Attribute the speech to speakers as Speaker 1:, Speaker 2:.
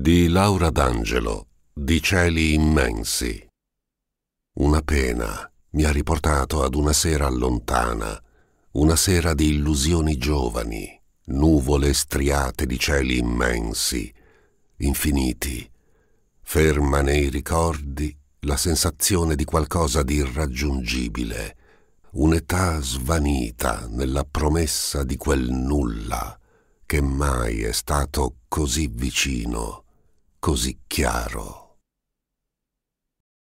Speaker 1: di Laura D'Angelo, di cieli immensi. Una pena mi ha riportato ad una sera lontana, una sera di illusioni giovani, nuvole striate di cieli immensi, infiniti. Ferma nei ricordi la sensazione di qualcosa di irraggiungibile, un'età svanita nella promessa di quel nulla che mai è stato così vicino così chiaro.